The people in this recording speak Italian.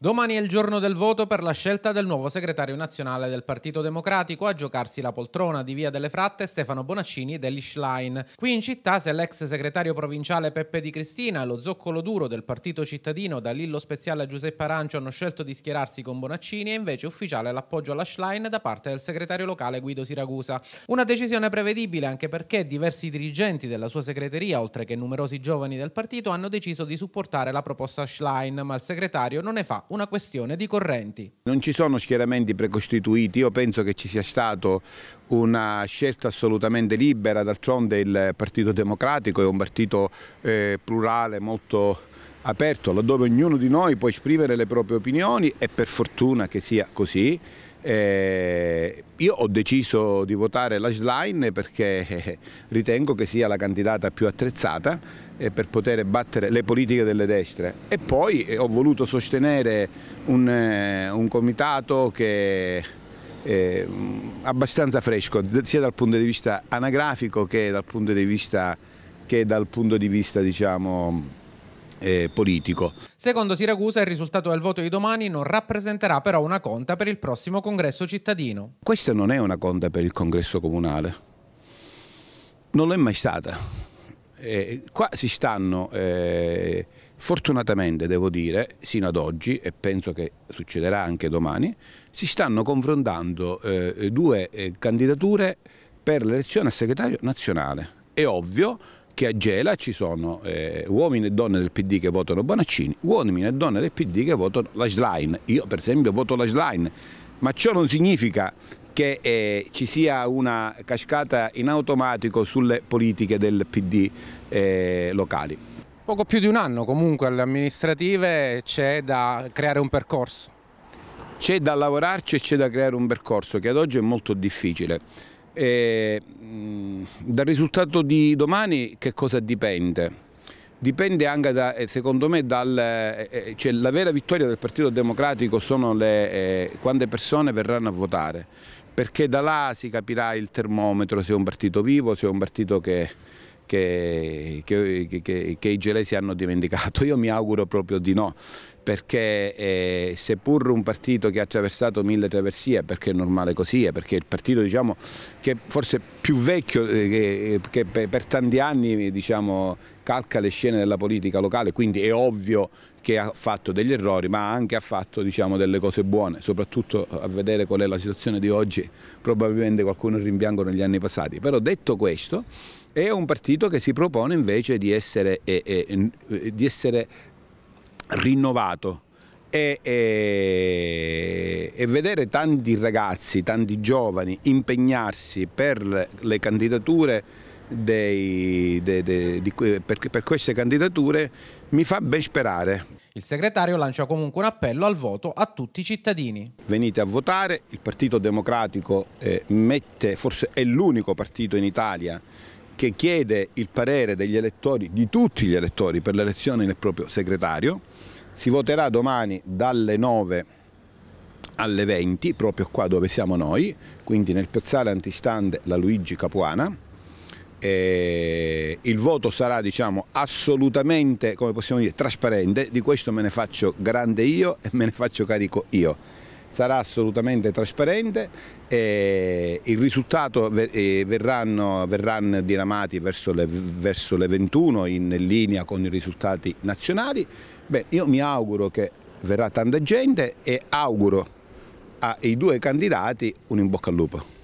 Domani è il giorno del voto per la scelta del nuovo segretario nazionale del Partito Democratico a giocarsi la poltrona di Via delle Fratte Stefano Bonaccini dell'Ischlein. Qui in città se l'ex segretario provinciale Peppe Di Cristina lo zoccolo duro del partito cittadino da Lillo Speziale a Giuseppe Arancio hanno scelto di schierarsi con Bonaccini è invece ufficiale l'appoggio alla Schlein da parte del segretario locale Guido Siragusa. Una decisione prevedibile anche perché diversi dirigenti della sua segreteria, oltre che numerosi giovani del partito, hanno deciso di supportare la proposta Schlein, ma il segretario non ne fa una questione di correnti. Non ci sono schieramenti precostituiti, io penso che ci sia stata una scelta assolutamente libera, d'altronde il Partito Democratico è un partito eh, plurale molto aperto, laddove ognuno di noi può esprimere le proprie opinioni e per fortuna che sia così. Eh, io ho deciso di votare la Schlein perché eh, ritengo che sia la candidata più attrezzata eh, per poter battere le politiche delle destre e poi eh, ho voluto sostenere un, un comitato che è abbastanza fresco sia dal punto di vista anagrafico che dal punto di vista, che dal punto di vista diciamo, eh, politico. Secondo Siracusa il risultato del voto di domani non rappresenterà però una conta per il prossimo congresso cittadino. Questa non è una conta per il congresso comunale, non l'è mai stata. Eh, qua si stanno, eh, fortunatamente devo dire, sino ad oggi e penso che succederà anche domani, si stanno confrontando eh, due eh, candidature per l'elezione a segretario nazionale. È ovvio che a Gela ci sono eh, uomini e donne del PD che votano Bonaccini, uomini e donne del PD che votano la Schlein. Io per esempio voto la Schlein, ma ciò non significa che eh, ci sia una cascata in automatico sulle politiche del PD eh, locali. Poco più di un anno comunque alle amministrative c'è da creare un percorso. C'è da lavorarci e c'è da creare un percorso che ad oggi è molto difficile. E, dal risultato di domani che cosa dipende? Dipende anche, da, eh, secondo me, dal, eh, eh, cioè la vera vittoria del Partito Democratico sono le, eh, quante persone verranno a votare, perché da là si capirà il termometro se è un partito vivo, se è un partito che che, che, che, che i gelesi hanno dimenticato. Io mi auguro proprio di no, perché eh, seppur un partito che ha attraversato mille traversie, perché è normale così, è perché il partito diciamo, che forse più vecchio, eh, che, eh, che, per tanti anni diciamo, calca le scene della politica locale, quindi è ovvio che ha fatto degli errori, ma anche ha fatto diciamo, delle cose buone, soprattutto a vedere qual è la situazione di oggi, probabilmente qualcuno rimpiangono negli anni passati. Però detto questo è un partito che si propone invece di essere, eh, eh, eh, di essere rinnovato. E, e, e, vedere tanti ragazzi, tanti giovani impegnarsi per le candidature dei, de, de, di, per, per queste candidature mi fa ben sperare. Il segretario lancia comunque un appello al voto a tutti i cittadini. Venite a votare, il Partito Democratico eh, mette, forse è l'unico partito in Italia che chiede il parere degli elettori, di tutti gli elettori per l'elezione del proprio segretario. Si voterà domani dalle 9 alle 20, proprio qua dove siamo noi, quindi nel piazzale antistante la Luigi Capuana. E il voto sarà diciamo, assolutamente, come possiamo dire, trasparente, di questo me ne faccio grande io e me ne faccio carico io sarà assolutamente trasparente e il risultato verranno, verranno diramati verso le, verso le 21 in linea con i risultati nazionali. Beh, io mi auguro che verrà tanta gente e auguro ai due candidati un in bocca al lupo.